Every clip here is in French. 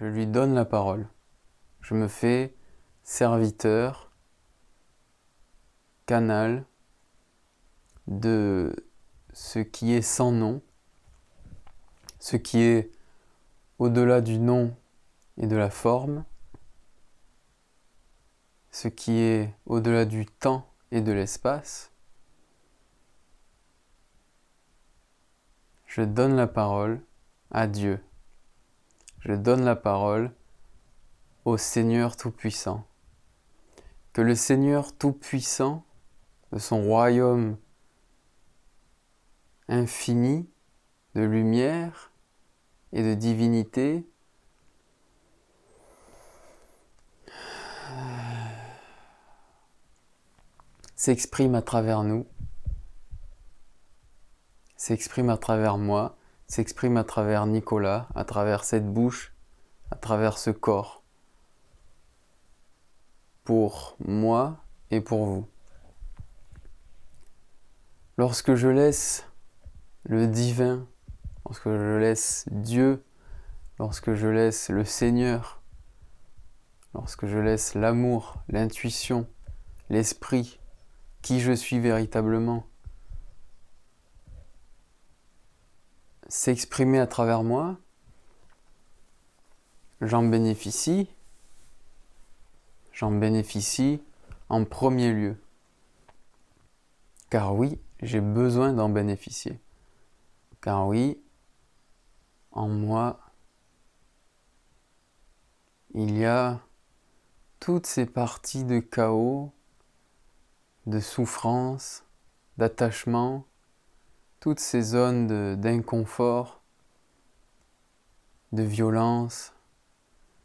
je lui donne la parole. Je me fais serviteur, canal de ce qui est sans nom, ce qui est au-delà du nom et de la forme, ce qui est au-delà du temps et de l'espace. Je donne la parole à Dieu je donne la parole au Seigneur Tout-Puissant. Que le Seigneur Tout-Puissant de son royaume infini de lumière et de divinité s'exprime à travers nous, s'exprime à travers moi, s'exprime à travers Nicolas, à travers cette bouche, à travers ce corps, pour moi et pour vous. Lorsque je laisse le divin, lorsque je laisse Dieu, lorsque je laisse le Seigneur, lorsque je laisse l'amour, l'intuition, l'esprit, qui je suis véritablement, s'exprimer à travers moi, j'en bénéficie, j'en bénéficie en premier lieu. Car oui, j'ai besoin d'en bénéficier. Car oui, en moi, il y a toutes ces parties de chaos, de souffrance, d'attachement, toutes ces zones d'inconfort, de, violence,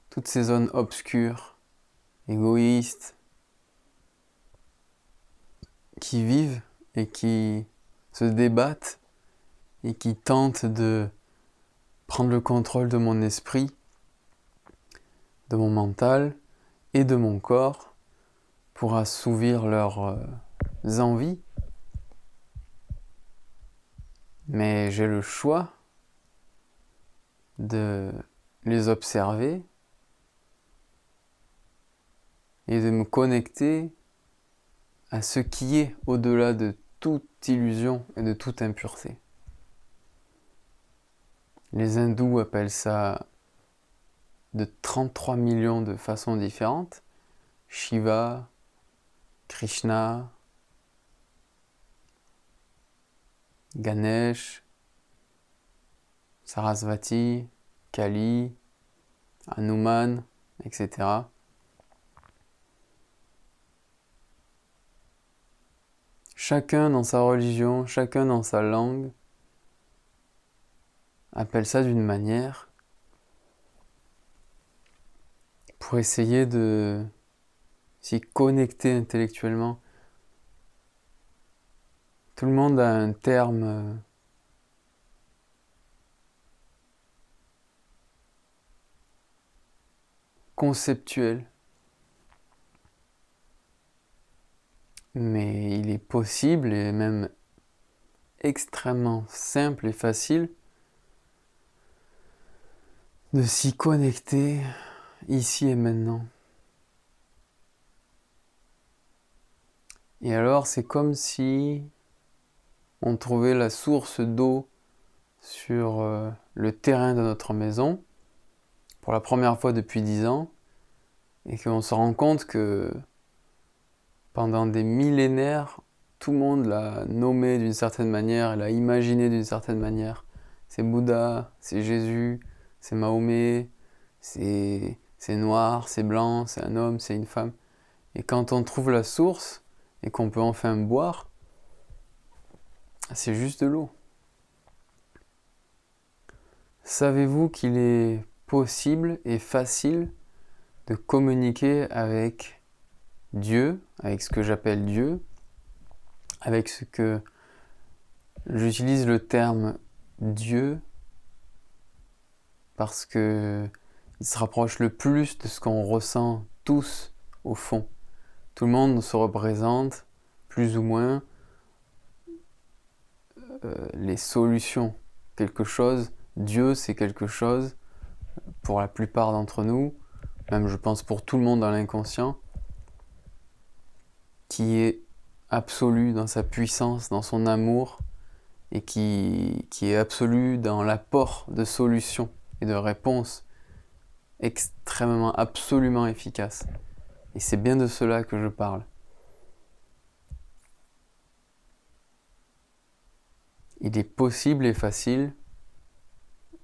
toutes ces zones obscures, égoïstes, qui vivent et qui se débattent et qui tentent de prendre le contrôle de mon esprit, de mon mental et de mon corps pour assouvir leurs euh, envies mais j'ai le choix de les observer et de me connecter à ce qui est au-delà de toute illusion et de toute impureté. Les hindous appellent ça de 33 millions de façons différentes. Shiva, Krishna, Ganesh, Sarasvati, Kali, Hanuman, etc. Chacun dans sa religion, chacun dans sa langue appelle ça d'une manière pour essayer de s'y connecter intellectuellement tout le monde a un terme euh, conceptuel. Mais il est possible et même extrêmement simple et facile de s'y connecter ici et maintenant. Et alors c'est comme si on trouvait la source d'eau sur euh, le terrain de notre maison pour la première fois depuis dix ans et qu'on se rend compte que pendant des millénaires, tout le monde l'a nommé d'une certaine manière, l'a imaginé d'une certaine manière. C'est Bouddha, c'est Jésus, c'est Mahomet, c'est noir, c'est blanc, c'est un homme, c'est une femme. Et quand on trouve la source et qu'on peut enfin boire, c'est juste de l'eau. Savez-vous qu'il est possible et facile de communiquer avec Dieu, avec ce que j'appelle Dieu, avec ce que j'utilise le terme Dieu parce que il se rapproche le plus de ce qu'on ressent tous au fond. Tout le monde se représente plus ou moins euh, les solutions, quelque chose, Dieu c'est quelque chose, pour la plupart d'entre nous, même je pense pour tout le monde dans l'inconscient, qui est absolu dans sa puissance, dans son amour, et qui, qui est absolu dans l'apport de solutions et de réponses extrêmement, absolument efficaces. Et c'est bien de cela que je parle. il est possible et facile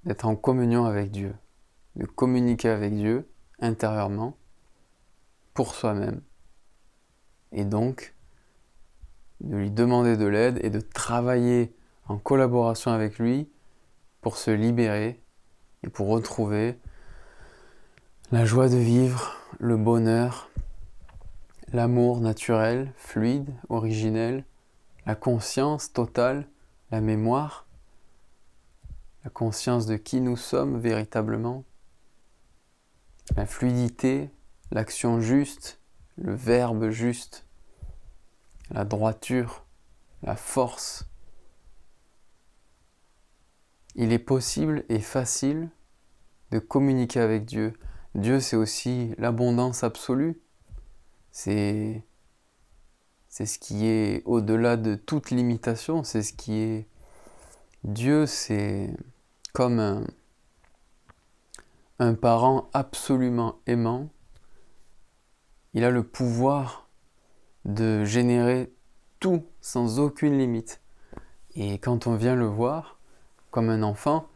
d'être en communion avec Dieu, de communiquer avec Dieu intérieurement pour soi-même. Et donc, de lui demander de l'aide et de travailler en collaboration avec lui pour se libérer et pour retrouver la joie de vivre, le bonheur, l'amour naturel, fluide, originel, la conscience totale la mémoire, la conscience de qui nous sommes véritablement, la fluidité, l'action juste, le verbe juste, la droiture, la force. Il est possible et facile de communiquer avec Dieu. Dieu, c'est aussi l'abondance absolue. C'est c'est ce qui est au-delà de toute limitation, c'est ce qui est... Dieu, c'est comme un, parent absolument aimant. Il a le pouvoir de générer tout sans aucune limite. Et quand on vient le voir, comme un enfant,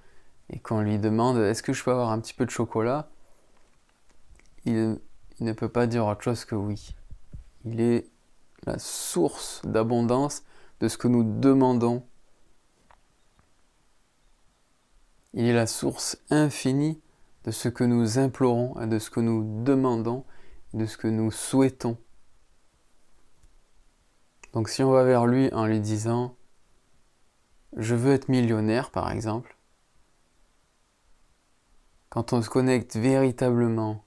et qu'on lui demande est-ce que je peux avoir un petit peu de chocolat, il, il, ne peut pas dire autre chose que oui. Il est la source d'abondance de ce que nous demandons. Il est la source infinie de ce que nous implorons, de ce que nous demandons, de ce que nous souhaitons. Donc si on va vers lui en lui disant ⁇ Je veux être millionnaire ⁇ par exemple, quand on se connecte véritablement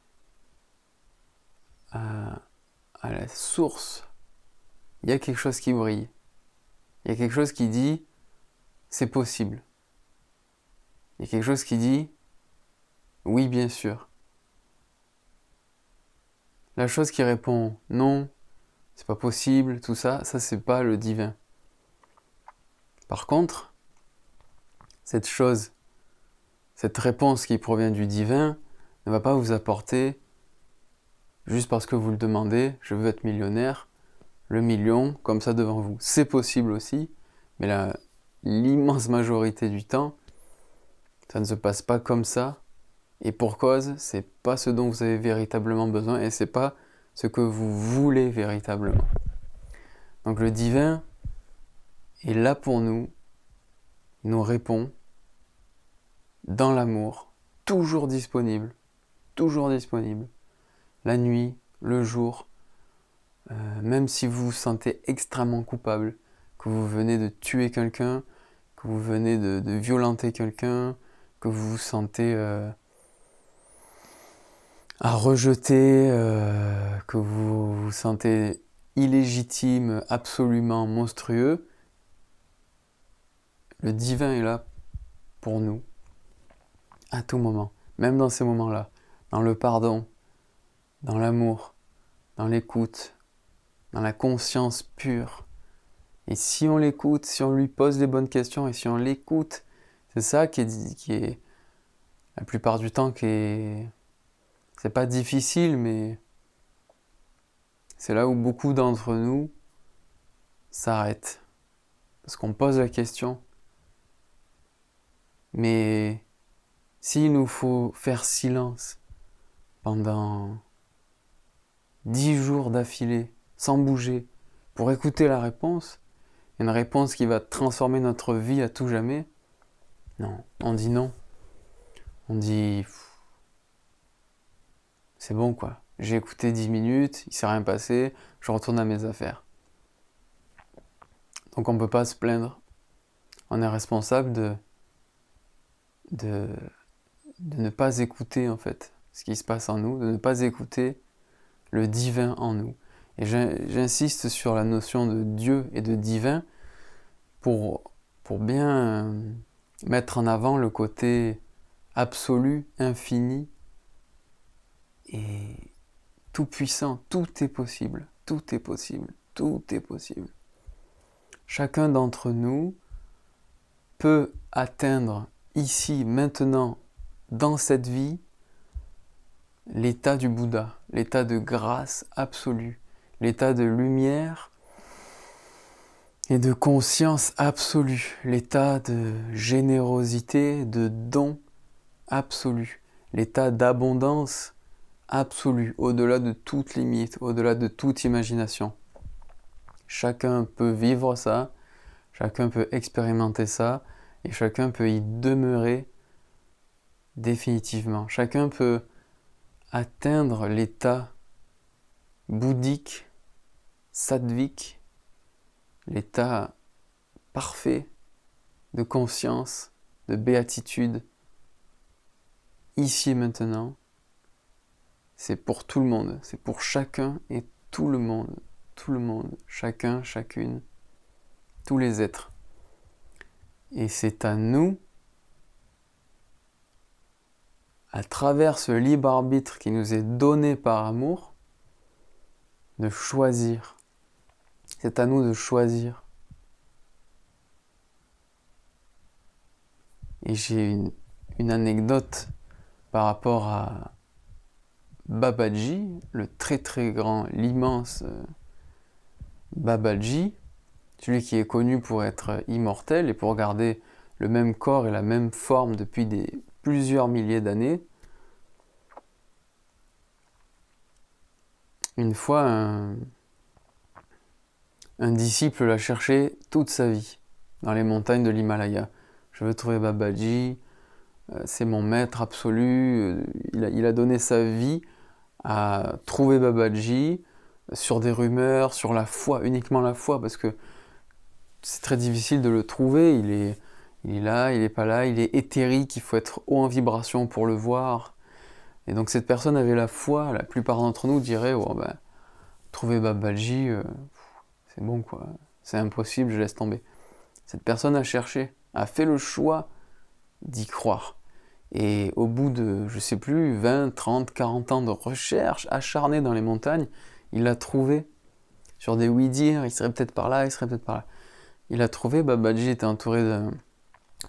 à, à la source il y a quelque chose qui brille. Il y a quelque chose qui dit c'est possible. Il y a quelque chose qui dit oui, bien sûr. La chose qui répond non, c'est pas possible, tout ça, ça c'est pas le divin. Par contre, cette chose, cette réponse qui provient du divin ne va pas vous apporter juste parce que vous le demandez, je veux être millionnaire, le million comme ça devant vous. C'est possible aussi, mais là, l'immense majorité du temps, ça ne se passe pas comme ça. Et pour cause, c'est pas ce dont vous avez véritablement besoin et c'est pas ce que vous voulez véritablement. Donc le divin est là pour nous, nous répond dans l'amour, toujours disponible, toujours disponible, la nuit, le jour, euh, même si vous vous sentez extrêmement coupable, que vous venez de tuer quelqu'un, que vous venez de, violenter quelqu'un, que vous vous sentez euh, à rejeter, euh, que vous vous sentez illégitime, absolument monstrueux, le divin est là pour nous, à tout moment, même dans ces moments-là, dans le pardon, dans l'amour, dans l'écoute, dans la conscience pure. Et si on l'écoute, si on lui pose les bonnes questions et si on l'écoute, c'est ça qui est, qui est la plupart du temps qui est... C'est pas difficile, mais c'est là où beaucoup d'entre nous s'arrêtent. Parce qu'on pose la question. Mais s'il nous faut faire silence pendant dix jours d'affilée, sans bouger, pour écouter la réponse, une réponse qui va transformer notre vie à tout jamais, non, on dit non. On dit, c'est bon quoi, j'ai écouté 10 minutes, il s'est rien passé, je retourne à mes affaires. Donc on ne peut pas se plaindre. On est responsable de, de, de ne pas écouter en fait ce qui se passe en nous, de ne pas écouter le divin en nous. Et j'insiste sur la notion de Dieu et de divin pour, pour bien euh, mettre en avant le côté absolu, infini et tout puissant. Tout est possible, tout est possible, tout est possible. Chacun d'entre nous peut atteindre ici, maintenant, dans cette vie, l'état du Bouddha, l'état de grâce absolue l'état de lumière et de conscience absolue, l'état de générosité, de don absolu, l'état d'abondance absolue, au-delà de toute limite, au-delà de toute imagination. Chacun peut vivre ça, chacun peut expérimenter ça, et chacun peut y demeurer définitivement. Chacun peut atteindre l'état bouddhique Sadvik, l'état parfait de conscience, de béatitude, ici et maintenant, c'est pour tout le monde, c'est pour chacun et tout le monde, tout le monde, chacun, chacune, tous les êtres. Et c'est à nous, à travers ce libre arbitre qui nous est donné par amour, de choisir c'est à nous de choisir. Et j'ai une, anecdote par rapport à Babaji, le très très grand, l'immense euh, Babaji, celui qui est connu pour être immortel et pour garder le même corps et la même forme depuis des plusieurs milliers d'années. Une fois, un, un disciple l'a cherché toute sa vie, dans les montagnes de l'Himalaya. Je veux trouver Babaji, euh, c'est mon maître absolu. Euh, il a, donné sa vie à trouver Babaji euh, sur des rumeurs, sur la foi, uniquement la foi, parce que c'est très difficile de le trouver. Il est, là, il n'est pas là, il est éthérique, il faut être haut en vibration pour le voir. Et donc cette personne avait la foi, la plupart d'entre nous diraient, oh, ben, trouver Babaji, c'est bon quoi, c'est impossible, je laisse tomber. Cette personne a cherché, a fait le choix d'y croire. Et au bout de, je sais plus, 20, 30, 40 ans de recherche acharnée dans les montagnes, il l'a trouvé. Sur des oui il serait peut-être par là, il serait peut-être par là. Il a trouvé, Babaji était entouré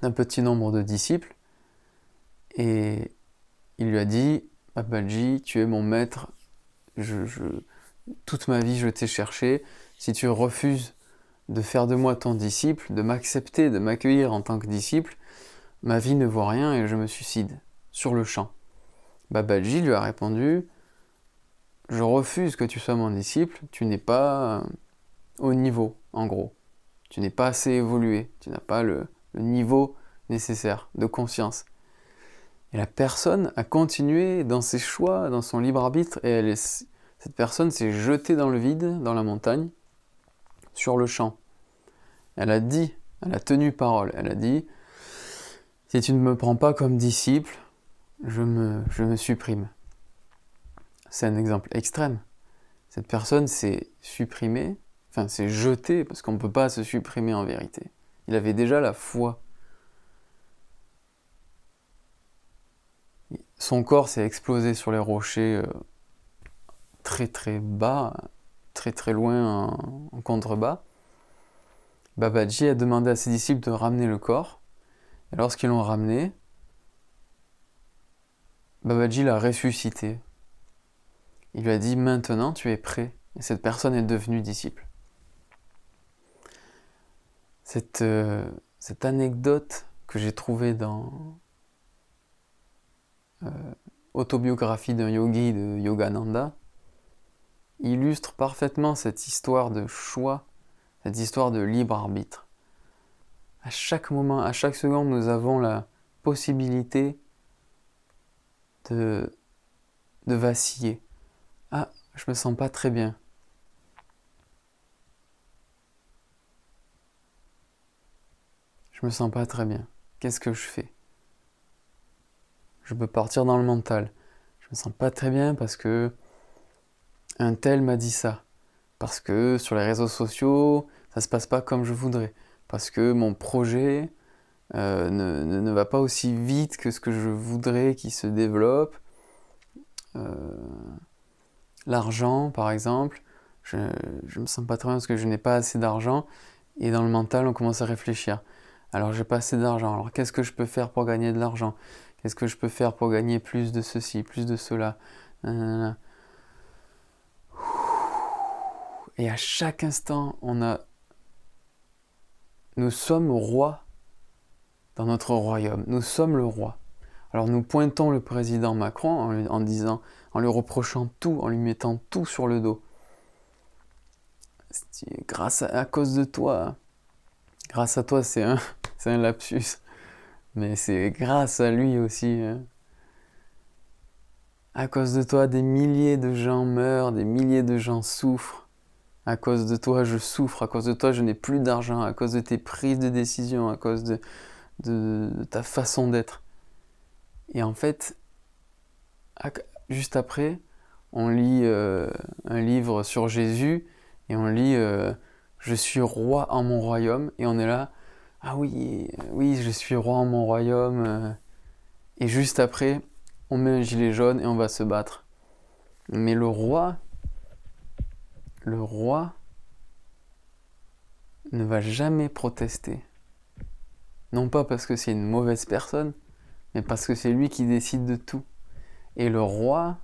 d'un petit nombre de disciples. Et il lui a dit, Babaji, tu es mon maître, toute ma vie je t'ai cherché, si tu refuses de faire de moi ton disciple, de m'accepter, de m'accueillir en tant que disciple, ma vie ne vaut rien et je me suicide, sur le champ. Babaji lui a répondu, je refuse que tu sois mon disciple, tu n'es pas euh, au niveau, en gros. Tu n'es pas assez évolué, tu n'as pas le, niveau nécessaire de conscience. Et la personne a continué dans ses choix, dans son libre arbitre, et cette personne s'est jetée dans le vide, dans la montagne, sur le champ. Elle a dit, elle a tenu parole, elle a dit, si tu ne me prends pas comme disciple, je me, je me supprime. C'est un exemple extrême. Cette personne s'est supprimée, enfin s'est jetée, parce qu'on ne peut pas se supprimer en vérité. Il avait déjà la foi. Son corps s'est explosé sur les rochers euh, très très bas, très très loin en, contrebas, Babaji a demandé à ses disciples de ramener le corps. Et lorsqu'ils l'ont ramené, Babaji l'a ressuscité. Il lui a dit Maintenant tu es prêt. Et cette personne est devenue disciple. Cette, euh, cette anecdote que j'ai trouvée dans euh, Autobiographie d'un yogi de Yogananda, illustre parfaitement cette histoire de choix, cette histoire de libre arbitre. À chaque moment, à chaque seconde, nous avons la possibilité de, de vaciller. Ah, je me sens pas très bien. Je me sens pas très bien. Qu'est-ce que je fais Je peux partir dans le mental. Je me sens pas très bien parce que un tel m'a dit ça, parce que sur les réseaux sociaux, ça se passe pas comme je voudrais, parce que mon projet euh, ne, va pas aussi vite que ce que je voudrais qu'il se développe. Euh, l'argent, par exemple, je, ne me sens pas très bien parce que je n'ai pas assez d'argent, et dans le mental, on commence à réfléchir. Alors j'ai pas assez d'argent, alors qu'est-ce que je peux faire pour gagner de l'argent Qu'est-ce que je peux faire pour gagner plus de ceci, plus de cela et à chaque instant, on a... Nous sommes rois dans notre royaume. Nous sommes le roi. Alors nous pointons le président Macron en, lui, disant, en lui reprochant tout, en lui mettant tout sur le dos. Grâce à, cause de toi. Grâce à toi, c'est un, c'est un lapsus. Mais c'est grâce à lui aussi. Hein. À cause de toi, des milliers de gens meurent, des milliers de gens souffrent à cause de toi je souffre, à cause de toi je n'ai plus d'argent, à cause de tes prises de décision, à cause de, ta façon d'être. Et en fait, juste après, on lit euh, un livre sur Jésus et on lit euh, Je suis roi en mon royaume et on est là, ah oui, euh, oui, je suis roi en mon royaume. Et juste après, on met un gilet jaune et on va se battre. Mais le roi le roi ne va jamais protester. Non pas parce que c'est une mauvaise personne, mais parce que c'est lui qui décide de tout. Et le roi,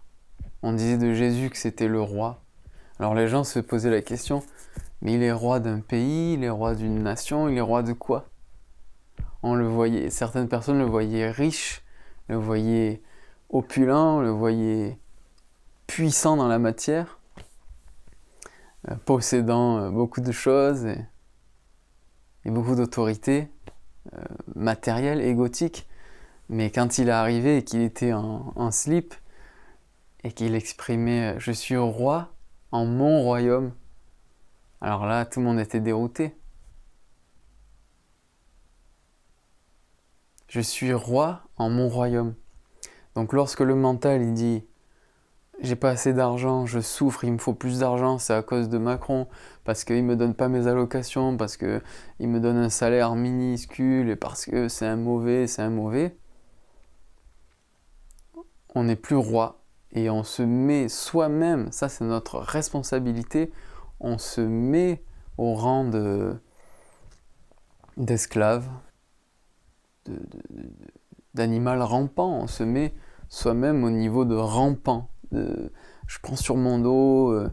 on disait de Jésus que c'était le roi. Alors les gens se posaient la question, mais il est roi d'un pays, il est roi d'une nation, il est roi de quoi On le voyait, certaines personnes le voyaient riche, le voyaient opulent, le voyaient puissant dans la matière, euh, possédant euh, beaucoup de choses et, beaucoup d'autorité euh, matérielle et gothique. Mais quand il est arrivé et qu'il était en, en, slip et qu'il exprimait Je suis roi en mon royaume, alors là tout le monde était dérouté. Je suis roi en mon royaume. Donc lorsque le mental il dit j'ai pas assez d'argent, je souffre, il me faut plus d'argent, c'est à cause de Macron, parce qu'il me donne pas mes allocations, parce qu'il me donne un salaire minuscule, et parce que c'est un mauvais, c'est un mauvais. On n'est plus roi, et on se met soi-même, ça c'est notre responsabilité, on se met au rang de d'esclave, d'animal rampant, on se met soi-même au niveau de rampant je prends sur mon dos. Euh,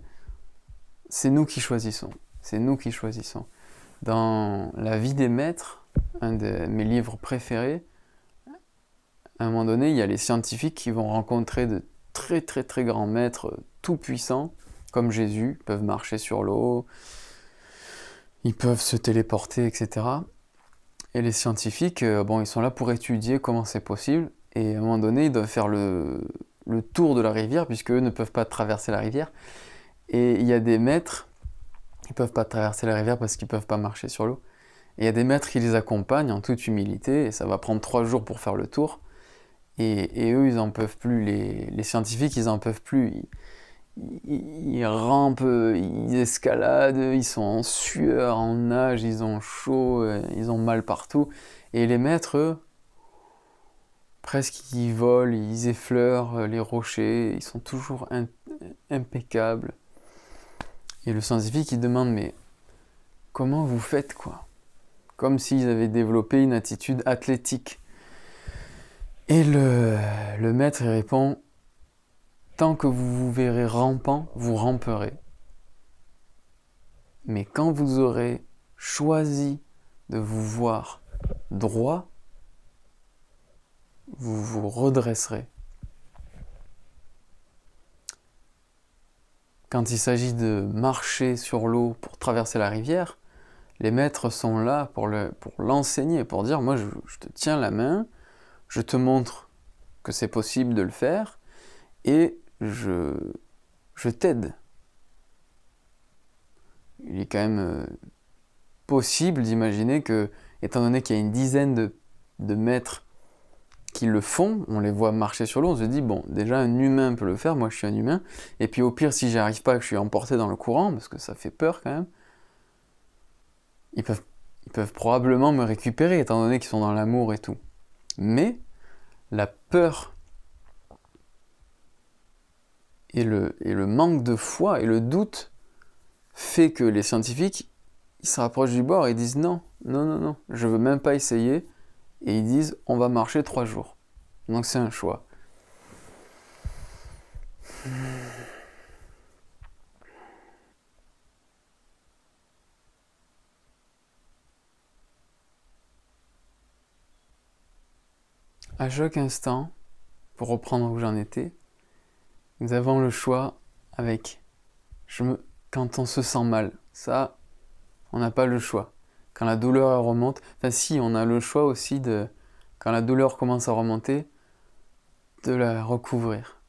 c'est nous qui choisissons. C'est nous qui choisissons. Dans La vie des maîtres, un de mes livres préférés, à un moment donné, il y a les scientifiques qui vont rencontrer de très très très grands maîtres tout puissants, comme Jésus, peuvent marcher sur l'eau, ils peuvent se téléporter, etc. Et les scientifiques, euh, bon, ils sont là pour étudier comment c'est possible, et à un moment donné, ils doivent faire le, le tour de la rivière, puisque eux ne peuvent pas traverser la rivière. Et il y a des maîtres, ils ne peuvent pas traverser la rivière parce qu'ils ne peuvent pas marcher sur l'eau. il y a des maîtres qui les accompagnent en toute humilité, et ça va prendre trois jours pour faire le tour. Et, eux, ils n'en peuvent plus, les, scientifiques, ils n'en peuvent plus. Ils, rampent, ils escaladent, ils sont en sueur, en nage, ils ont chaud, euh, ils ont mal partout. Et les maîtres, eux, presque ils volent, ils effleurent euh, les rochers, ils sont toujours impeccables. Et le scientifique il demande mais comment vous faites quoi Comme s'ils avaient développé une attitude athlétique. Et le, le maître répond Tant que vous vous verrez rampant, vous ramperez. Mais quand vous aurez choisi de vous voir droit, vous vous redresserez. Quand il s'agit de marcher sur l'eau pour traverser la rivière, les maîtres sont là pour l'enseigner, le, pour, pour dire, moi je, je te tiens la main, je te montre que c'est possible de le faire, et je, je t'aide. Il est quand même euh, possible d'imaginer que, étant donné qu'il y a une dizaine de, de maîtres le font, on les voit marcher sur l'eau, on se dit, bon, déjà un humain peut le faire, moi je suis un humain, et puis au pire, si j'arrive pas, que je suis emporté dans le courant, parce que ça fait peur quand même, ils peuvent, ils peuvent probablement me récupérer, étant donné qu'ils sont dans l'amour et tout. Mais la peur et le, et le manque de foi et le doute fait que les scientifiques, ils se rapprochent du bord et disent non, non, non, non, je veux même pas essayer, et ils disent on va marcher trois jours. Donc c'est un choix. À chaque instant, pour reprendre où j'en étais, nous avons le choix avec je me... quand on se sent mal. Ça, on n'a pas le choix quand la douleur remonte, si, on a le choix aussi de, quand la douleur commence à remonter, de la recouvrir.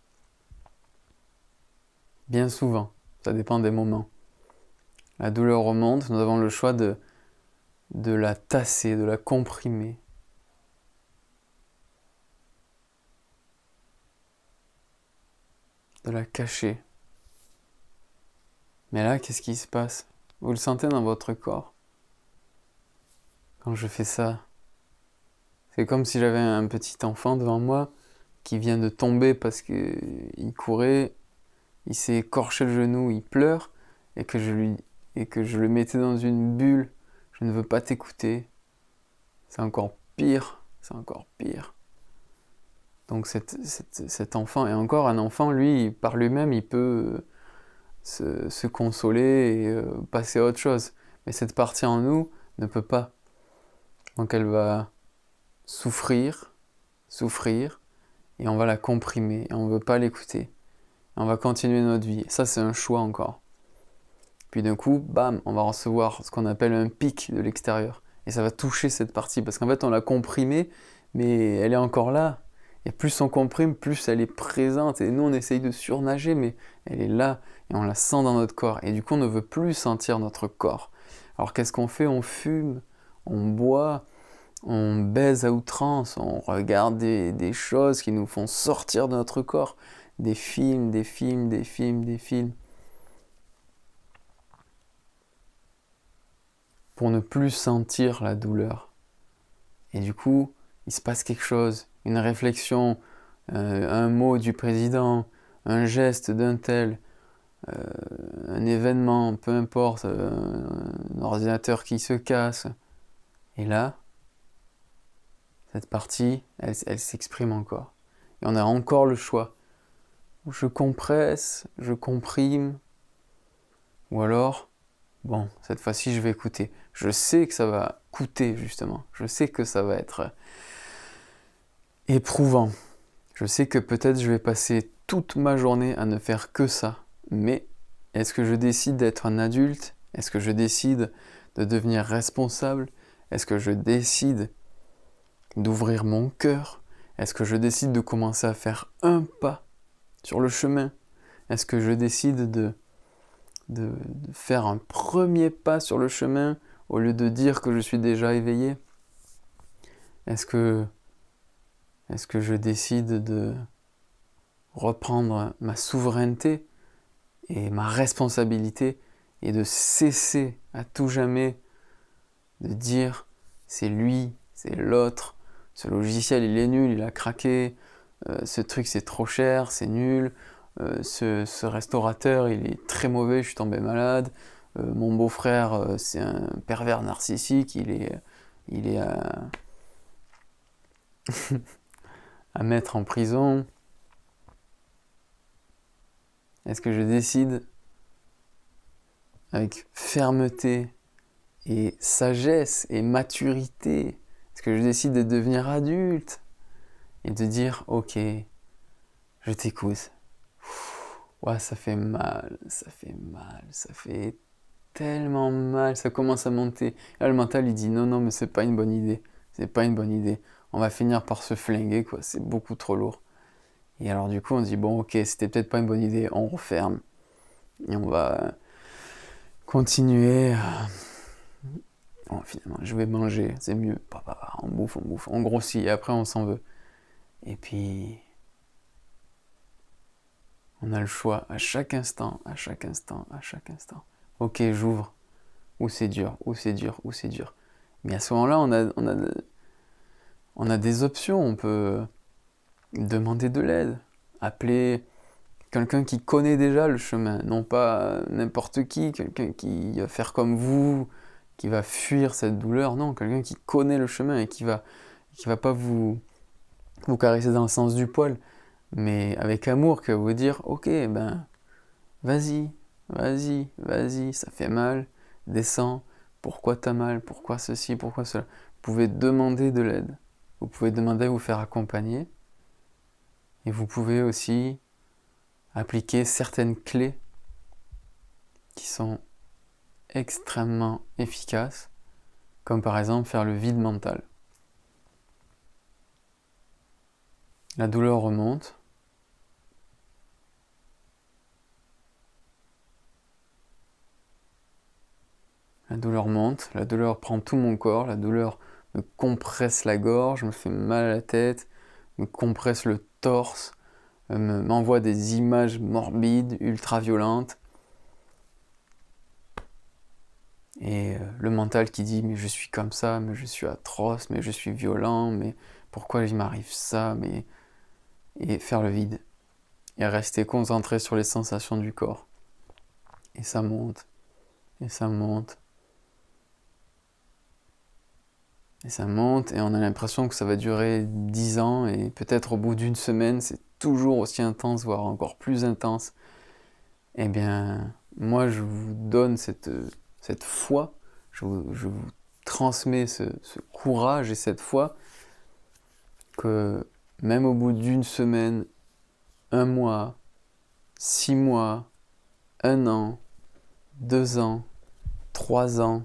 Bien souvent, ça dépend des moments. La douleur remonte, nous avons le choix de la tasser, de la comprimer. De la cacher. Mais là, qu'est-ce qui se passe Vous le sentez dans votre corps je fais ça. C'est comme si j'avais un petit enfant devant moi qui vient de tomber parce qu'il courait, il s'est écorché le genou, il pleure, et que je lui et que je le mettais dans une bulle, je ne veux pas t'écouter. C'est encore pire, c'est encore pire. Donc cet enfant, et encore un enfant, lui, par lui-même, il peut euh, se, consoler et euh, passer à autre chose. Mais cette partie en nous ne peut pas. Donc elle va souffrir, souffrir, et on va la comprimer, et on ne veut pas l'écouter. On va continuer notre vie. Ça, c'est un choix encore. Puis d'un coup, bam, on va recevoir ce qu'on appelle un pic de l'extérieur. Et ça va toucher cette partie, parce qu'en fait, on l'a comprimée, mais elle est encore là. Et plus on comprime, plus elle est présente. Et nous, on essaye de surnager, mais elle est là, et on la sent dans notre corps. Et du coup, on ne veut plus sentir notre corps. Alors qu'est-ce qu'on fait On fume, on boit, on baise à outrance, on regarde des, choses qui nous font sortir de notre corps, des films, des films, des films, des films, pour ne plus sentir la douleur. Et du coup, il se passe quelque chose, une réflexion, euh, un mot du président, un geste d'un tel, euh, un événement, peu importe, euh, un ordinateur qui se casse, et là, cette partie, elle, s'exprime encore. Et on a encore le choix. Je compresse, je comprime. Ou alors, bon, cette fois-ci, je vais écouter. Je sais que ça va coûter, justement. Je sais que ça va être éprouvant. Je sais que peut-être je vais passer toute ma journée à ne faire que ça. Mais est-ce que je décide d'être un adulte Est-ce que je décide de devenir responsable est-ce que je décide d'ouvrir mon cœur Est-ce que je décide de commencer à faire un pas sur le chemin Est-ce que je décide de, faire un premier pas sur le chemin au lieu de dire que je suis déjà éveillé Est-ce que, que je décide de reprendre ma souveraineté et ma responsabilité et de cesser à tout jamais de dire c'est lui, c'est l'autre, ce logiciel il est nul, il a craqué, euh, ce truc c'est trop cher, c'est nul, euh, ce, restaurateur il est très mauvais, je suis tombé malade, euh, mon beau-frère c'est un pervers narcissique, il est, il est à mettre en prison. Est-ce que je décide avec fermeté et sagesse et maturité parce que je décide de devenir adulte et de dire ok, je t'écoute Ouais, ça fait mal, ça fait mal, ça fait tellement mal, ça commence à monter. Là, le mental, il dit non, non, mais c'est pas une bonne idée, c'est pas une bonne idée. On va finir par se flinguer, quoi, c'est beaucoup trop lourd. Et alors, du coup, on dit bon, ok, c'était peut-être pas une bonne idée, on referme. Et on va continuer. Oh, finalement, je vais manger, c'est mieux. Bah, bah, bah, on bouffe, on bouffe, on grossit et après on s'en veut. Et puis, on a le choix à chaque instant, à chaque instant, à chaque instant. Ok, j'ouvre. Ou c'est dur, ou c'est dur, ou c'est dur. Mais à ce moment-là, on a, on, a, on a des options. On peut demander de l'aide, appeler quelqu'un qui connaît déjà le chemin, non pas euh, n'importe qui, quelqu'un qui va faire comme vous, qui va fuir cette douleur, non, quelqu'un qui connaît le chemin et qui va, qui va pas vous, vous caresser dans le sens du poil, mais avec amour, qui va vous dire, ok, ben, vas-y, vas-y, vas-y, ça fait mal, descends, pourquoi t'as mal, pourquoi ceci, pourquoi cela. Vous pouvez demander de l'aide, vous pouvez demander à vous faire accompagner, et vous pouvez aussi appliquer certaines clés qui sont extrêmement efficace, comme par exemple faire le vide mental. La douleur remonte. La douleur monte, la douleur prend tout mon corps, la douleur me compresse la gorge, me fait mal à la tête, me compresse le torse, euh, m'envoie des images morbides, ultra violentes, Et euh, le mental qui dit mais je suis comme ça, mais je suis atroce, mais je suis violent, mais pourquoi il m'arrive ça, mais et faire le vide et rester concentré sur les sensations du corps. Et ça monte, et ça monte, et ça monte, et on a l'impression que ça va durer dix ans, et peut-être au bout d'une semaine, c'est toujours aussi intense, voire encore plus intense. Eh bien, moi, je vous donne cette euh, cette foi, je vous, transmets ce, ce, courage et cette foi que même au bout d'une semaine, un mois, six mois, un an, deux ans, trois ans,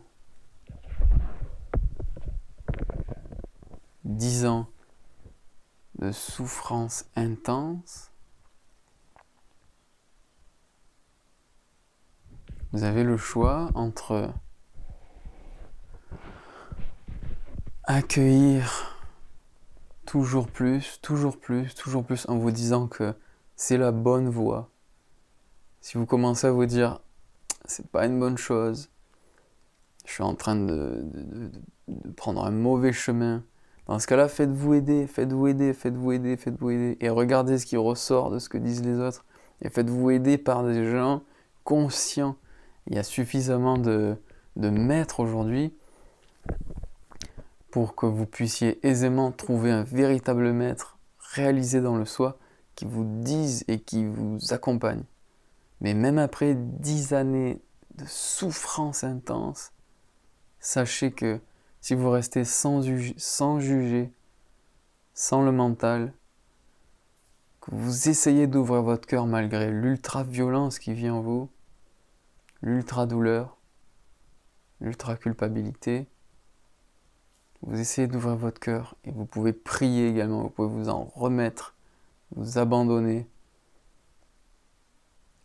dix ans de souffrance intense, Vous avez le choix entre accueillir toujours plus, toujours plus, toujours plus en vous disant que c'est la bonne voie. Si vous commencez à vous dire c'est pas une bonne chose, je suis en train de, prendre un mauvais chemin. Dans ce cas-là, faites-vous aider, faites-vous aider, faites-vous aider, faites-vous aider. Et regardez ce qui ressort de ce que disent les autres. Et faites-vous aider par des gens conscients il y a suffisamment de, de maîtres aujourd'hui pour que vous puissiez aisément trouver un véritable maître réalisé dans le soi qui vous dise et qui vous accompagne. Mais même après dix années de souffrance intense, sachez que si vous restez sans, sans juger, sans le mental, que vous essayez d'ouvrir votre cœur malgré l'ultra-violence qui vient en vous, l'ultra-douleur, l'ultra-culpabilité. Vous essayez d'ouvrir votre cœur et vous pouvez prier également, vous pouvez vous en remettre, vous abandonner.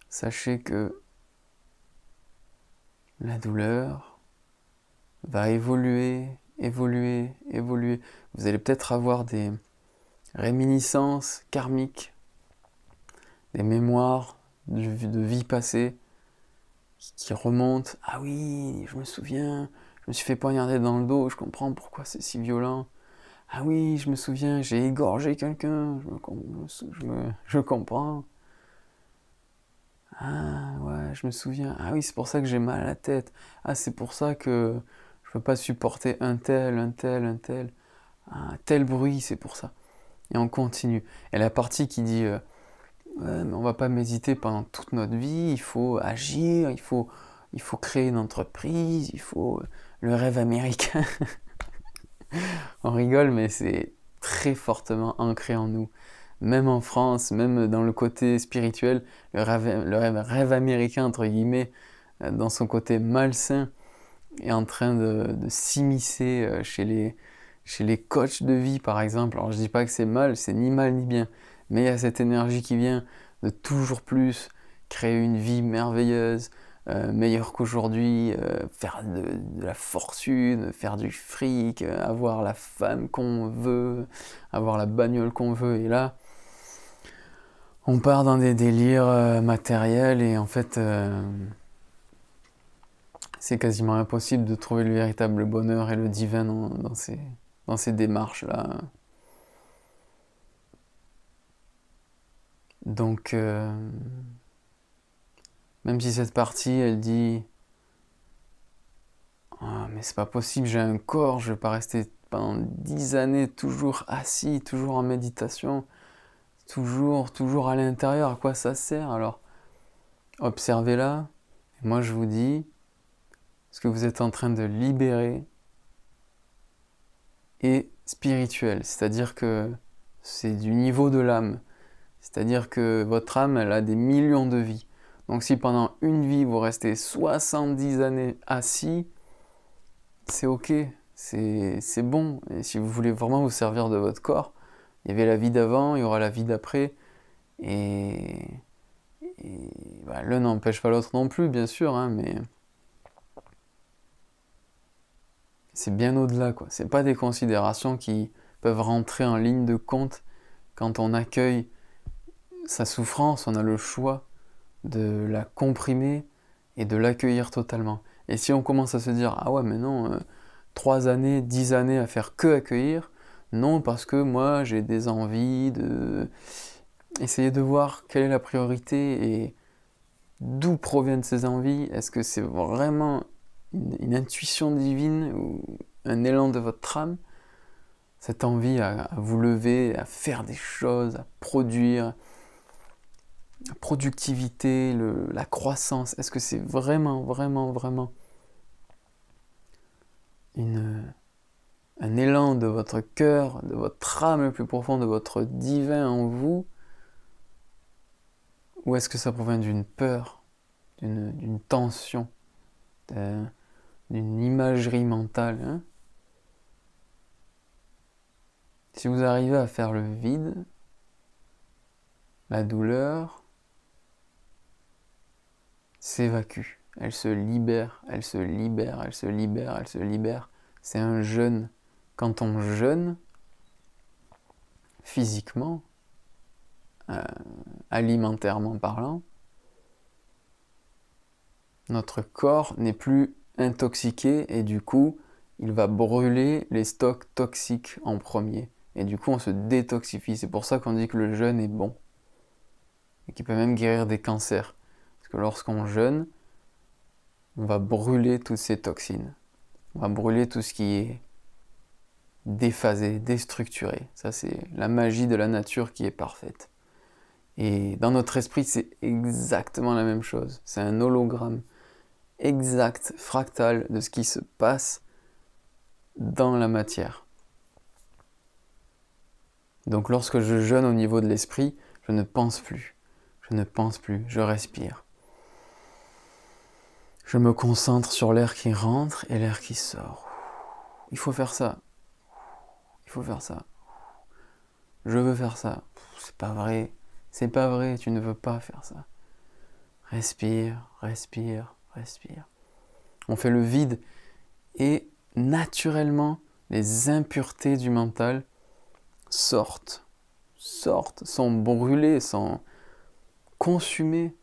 Sachez que la douleur va évoluer, évoluer, évoluer. Vous allez peut-être avoir des réminiscences karmiques, des mémoires de vie passée qui remonte. Ah oui, je me souviens, je me suis fait poignarder dans le dos, je comprends pourquoi c'est si violent. Ah oui, je me souviens, j'ai égorgé quelqu'un, je, comprends. Ah ouais, je me souviens. Ah oui, c'est pour ça que j'ai mal à la tête. Ah, c'est pour ça que je ne peux pas supporter un tel, un tel, un tel. un ah, tel bruit, c'est pour ça. Et on continue. Et la partie qui dit euh, on on va pas m'hésiter pendant toute notre vie, il faut agir, il faut, créer une entreprise, il faut euh, le rêve américain. on rigole, mais c'est très fortement ancré en nous. Même en France, même dans le côté spirituel, le rêve, américain, entre guillemets, euh, dans son côté malsain, est en train de, de s'immiscer euh, chez les, chez coachs de vie, par exemple. Alors je dis pas que c'est mal, c'est ni mal ni bien, mais il y a cette énergie qui vient de toujours plus créer une vie merveilleuse, euh, meilleure qu'aujourd'hui, euh, faire de, la fortune, faire du fric, euh, avoir la femme qu'on veut, avoir la bagnole qu'on veut. Et là, on part dans des délires matériels et en fait, c'est quasiment impossible de trouver le véritable bonheur et le divin dans ces démarches-là. Donc, euh, même si cette partie, elle dit ah, mais c'est pas possible, j'ai un corps, je vais pas rester pendant dix années toujours assis, toujours en méditation, toujours, toujours à l'intérieur, à quoi ça sert Alors, observez-la. Moi, je vous dis ce que vous êtes en train de libérer est spirituel, c'est-à-dire que c'est du niveau de l'âme. C'est-à-dire que votre âme, elle a des millions de vies. Donc si pendant une vie, vous restez 70 années assis, c'est ok, c'est bon. Et si vous voulez vraiment vous servir de votre corps, il y avait la vie d'avant, il y aura la vie d'après. Et, et bah, l'un n'empêche pas l'autre non plus, bien sûr, hein, mais c'est bien au-delà. Ce n'est pas des considérations qui peuvent rentrer en ligne de compte quand on accueille sa souffrance, on a le choix de la comprimer et de l'accueillir totalement. Et si on commence à se dire ah ouais mais non, euh, années, dix années à faire que accueillir, non parce que moi j'ai des envies de essayer de voir quelle est la priorité et d'où proviennent ces envies, est-ce que c'est vraiment une, intuition divine ou un élan de votre âme, cette envie à vous lever, à faire des choses, à produire, la productivité, la croissance, est-ce que c'est vraiment, vraiment, vraiment un élan de votre cœur, de votre âme le plus profond, de votre divin en vous Ou est-ce que ça provient d'une peur, d'une tension, d'une imagerie mentale hein? Si vous arrivez à faire le vide, la douleur, s'évacue, elle se libère, elle se libère, elle se libère, elle se libère. C'est un jeûne. Quand on jeûne, physiquement, euh, alimentairement parlant, notre corps n'est plus intoxiqué et du coup, il va brûler les stocks toxiques en premier. Et du coup, on se détoxifie. C'est pour ça qu'on dit que le jeûne est bon. Et qui peut même guérir des cancers que lorsqu'on jeûne, on va brûler toutes ces toxines. On va brûler tout ce qui est déphasé, déstructuré. Ça, c'est la magie de la nature qui est parfaite. Et dans notre esprit, c'est exactement la même chose. C'est un hologramme exact, fractal de ce qui se passe dans la matière. Donc lorsque je jeûne au niveau de l'esprit, je ne pense plus. Je ne pense plus, je respire. Je me concentre sur l'air qui rentre et l'air qui sort. Il faut faire ça. Il faut faire ça. Je veux faire ça. C'est pas vrai. C'est pas vrai. Tu ne veux pas faire ça. Respire, respire, respire. On fait le vide et naturellement, les impuretés du mental sortent, sortent, sont brûlées, sont consumées